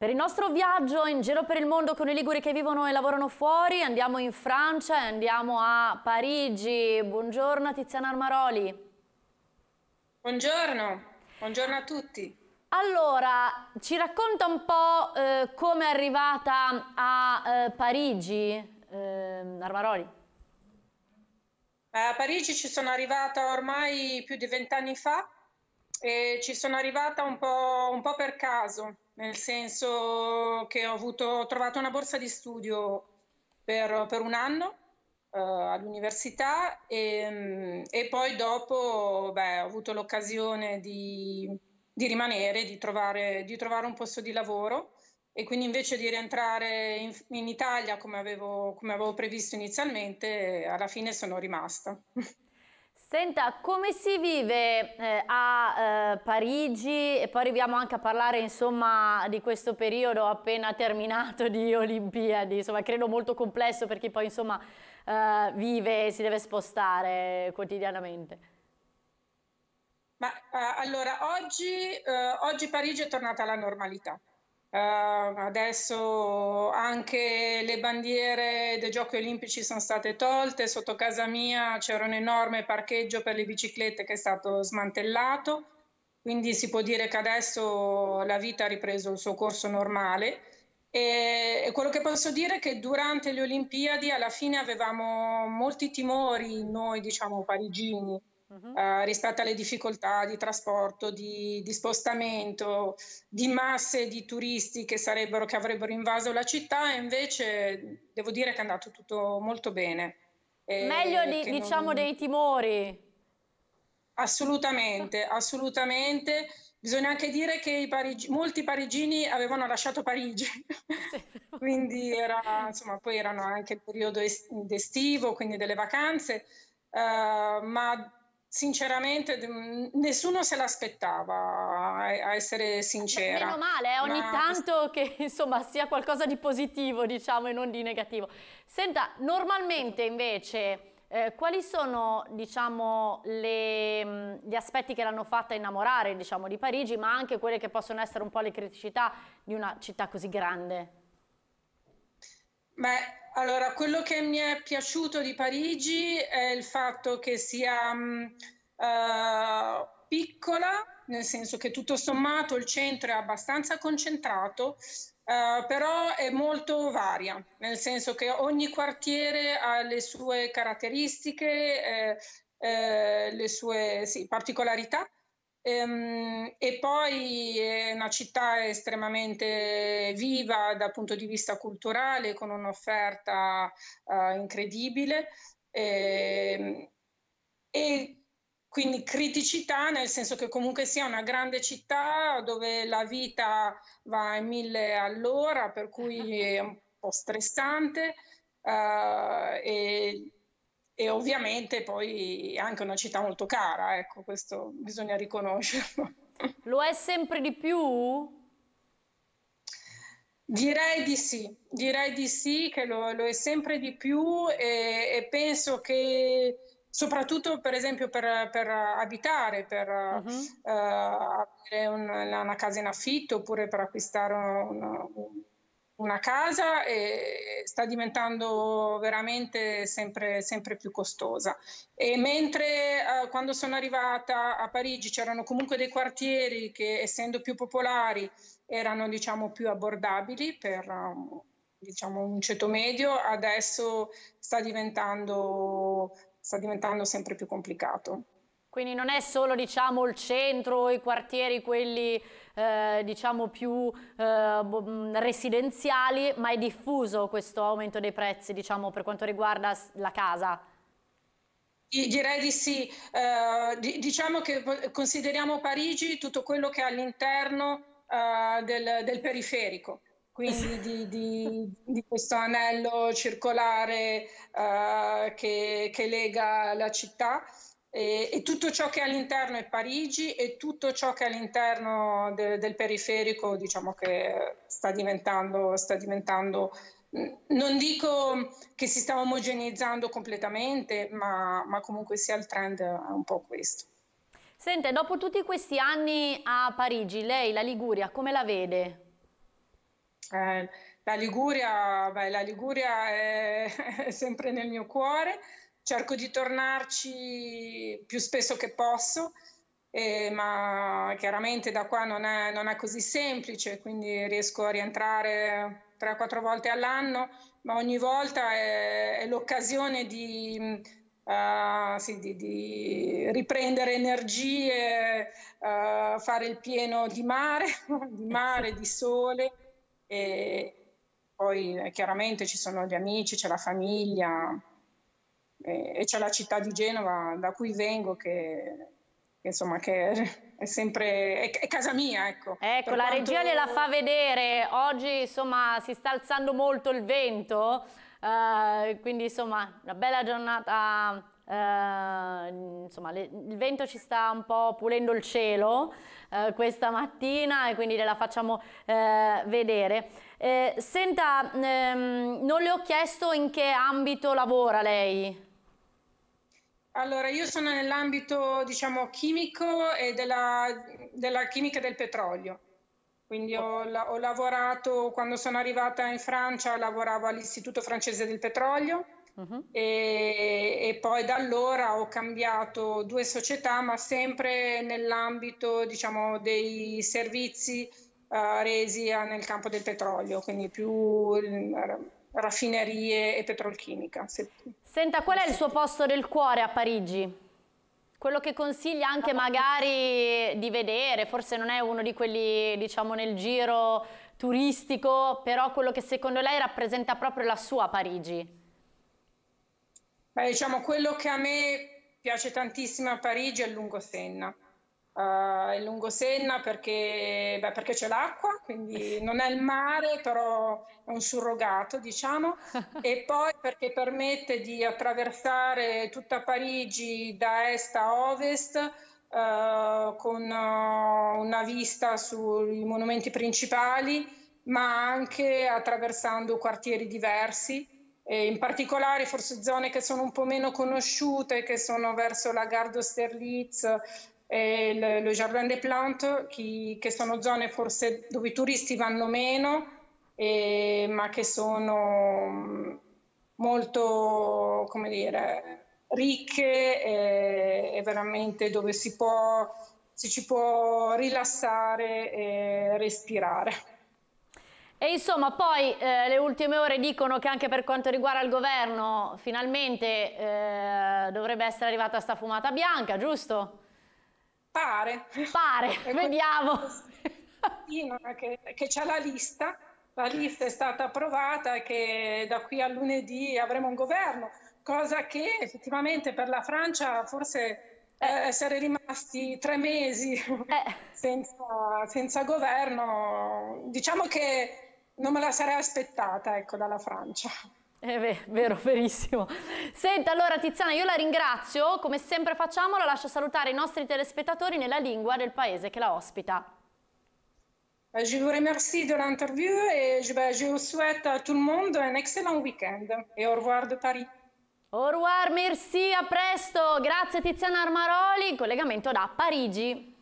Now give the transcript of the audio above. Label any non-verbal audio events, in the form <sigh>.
Per il nostro viaggio in giro per il mondo con i liguri che vivono e lavorano fuori, andiamo in Francia e andiamo a Parigi. Buongiorno Tiziana Armaroli. Buongiorno, buongiorno a tutti. Allora, ci racconta un po' eh, come è arrivata a eh, Parigi, eh, Armaroli. A Parigi ci sono arrivata ormai più di vent'anni fa e ci sono arrivata un po', un po per caso nel senso che ho, avuto, ho trovato una borsa di studio per, per un anno eh, all'università e, mm, e, poi dopo beh, ho avuto l'occasione di, di rimanere, di trovare, di trovare, un posto di lavoro e quindi invece di rientrare in, in Italia come avevo, come avevo previsto inizialmente, alla fine sono rimasta. <laughs> Senta, come si vive eh, a eh, Parigi e poi arriviamo anche a parlare insomma di questo periodo appena terminato di Olimpiadi, insomma credo molto complesso per chi poi insomma eh, vive e si deve spostare quotidianamente. Ma eh, allora oggi, eh, oggi Parigi è tornata alla normalità Uh, adesso anche le bandiere dei giochi olimpici sono state tolte, sotto casa mia c'era un enorme parcheggio per le biciclette che è stato smantellato, quindi si può dire che adesso la vita ha ripreso il suo corso normale. E, e quello che posso dire è che durante le Olimpiadi alla fine avevamo molti timori noi, diciamo, parigini, uh-huh. eh, rispetto alle difficoltà di trasporto, di, di, spostamento, di masse di turisti che, sarebbero, che avrebbero invaso la città e invece devo dire che è andato tutto molto bene. E Meglio di, diciamo non... dei timori. Assolutamente, <laughs> assolutamente. Bisogna anche dire che parigi- molti parigini avevano lasciato Parigi, <laughs> quindi era, insomma, poi erano anche il periodo estivo, quindi delle vacanze, uh, ma sinceramente mhmm, nessuno se l'aspettava, a essere eh, sincera. Meno male, eh, ogni Ma... tanto che <laughs> insomma sia qualcosa di positivo, diciamo, e non di negativo. Senta, normalmente invece eh, quali sono, diciamo, le, mhmm, gli aspetti che l'hanno fatta innamorare, diciamo, di Parigi, ma anche quelle che possono essere un po' le criticità di una città così grande? Beh, allora, quello che mi è piaciuto di Parigi è il fatto che sia uh, piccola, nel senso che tutto sommato il centro è abbastanza concentrato, uh, però è molto varia, nel senso che ogni quartiere ha le sue caratteristiche, eh, eh, le sue sì, particolarità Ehm, e poi è una città estremamente viva dal punto di vista culturale, con un'offerta uh, incredibile. E, ehm, e, quindi criticità nel senso che comunque sia una grande città dove la vita va a mille all'ora, per cui è un po' stressante. Uh, e, e ovviamente poi è anche una città molto cara, ecco, questo bisogna riconoscerlo. <laughs> Lo è sempre di più? Direi di sì, direi di sì che lo, lo è sempre di più e, e, penso che soprattutto per esempio per, per abitare, per uh-huh. uh, avere un, una casa in affitto oppure per acquistare un, un una casa e sta diventando veramente sempre, sempre più costosa. E mentre eh, quando sono arrivata a Parigi c'erano comunque dei quartieri che essendo più popolari erano diciamo, più abbordabili per um, diciamo, un ceto medio, adesso sta diventando, sta diventando sempre più complicato. Quindi non è solo diciamo, il centro, i quartieri, quelli eh, diciamo più eh, mm, residenziali, ma è diffuso questo aumento dei prezzi, diciamo, per quanto riguarda la casa? Direi di sì, uh, diciamo che consideriamo Parigi tutto quello che è all'interno uh, del, del, periferico, quindi <laughs> di, di, di questo anello circolare uh, che, che, lega la città. E, e, tutto ciò che all'interno è Parigi e tutto ciò che all'interno de, del periferico diciamo che sta diventando, sta diventando, non dico che si sta omogeneizzando completamente, ma, ma comunque sia il trend è un po' questo. Sente, dopo tutti questi anni a Parigi, lei la Liguria come la vede? Eh, la Liguria, beh, la Liguria è, è <laughs> sempre nel mio cuore, cerco di tornarci più spesso che posso, eh, ma chiaramente da qua non è, non è, così semplice, quindi riesco a rientrare 3-4 volte all'anno, ma ogni volta è, è l'occasione di, uh, sì, di, di, riprendere energie, uh, fare il pieno di mare, <laughs> di mare, di sole. E poi eh, chiaramente ci sono gli amici, c'è la famiglia, e, c'è la città di Genova da cui vengo che insomma che è sempre è, è casa mia ecco ecco per la quanto... regia gliela fa vedere oggi insomma si sta alzando molto il vento eh, quindi insomma una bella giornata eh, insomma le, il vento ci sta un po' pulendo il cielo eh, questa mattina e quindi gliela facciamo eh, vedere eh, senta ehm, non le ho chiesto in che ambito lavora lei allora, io sono nell'ambito, diciamo, chimico e della, della chimica del petrolio. Quindi ho, ho, lavorato, quando sono arrivata in Francia, lavoravo all'Istituto francese del petrolio uh-huh. e, e, poi da allora ho cambiato due società, ma sempre nell'ambito, diciamo, dei servizi uh, resi eh, nel campo del petrolio, quindi più raffinerie e petrolchimica. Senta, qual è il suo posto del cuore a Parigi? Quello che consiglia anche magari di vedere, forse non è uno di quelli diciamo nel giro turistico, però quello che secondo lei rappresenta proprio la sua Parigi? Beh, diciamo quello che a me piace tantissimo a Parigi è il lungo Senna Uh, il lungo Senna perché, beh, perché, c'è l'acqua, quindi <laughs> non è il mare, però è un surrogato, diciamo, <laughs> e poi perché permette di attraversare tutta Parigi da est a ovest uh, con uh, una vista sui monumenti principali, ma anche attraversando quartieri diversi. E in particolare forse zone che sono un po' meno conosciute, che sono verso la Gardo Sterlitz, eh, il, il Jardin des Plantes, chi, che sono zone forse dove i turisti vanno meno, eh, ma che sono mm, molto, come dire, ricche eh, e veramente dove si, può, si ci può rilassare e respirare. E insomma, poi eh, le ultime ore dicono che anche per quanto riguarda il governo, finalmente eh, dovrebbe essere arrivata sta fumata bianca, giusto? Pare. Pare, <laughs> vediamo. Che, che c'è la lista, la lista è stata approvata e che da qui a lunedì avremo un governo, cosa che effettivamente per la Francia forse eh, eh essere rimasti tre mesi eh. senza, senza, governo, diciamo che non me la sarei aspettata ecco, dalla Francia. È eh vero, <laughs> verissimo. Senta, allora Tiziana, io la ringrazio, come sempre facciamo, la lascio salutare i nostri telespettatori nella lingua del paese che la ospita. Eh, je vous remercie de l'interview et je, vous souhaite à tout le monde un excellent weekend et au revoir de Paris. Au revoir, merci, a presto. Grazie Tiziana Armaroli, in collegamento da Parigi.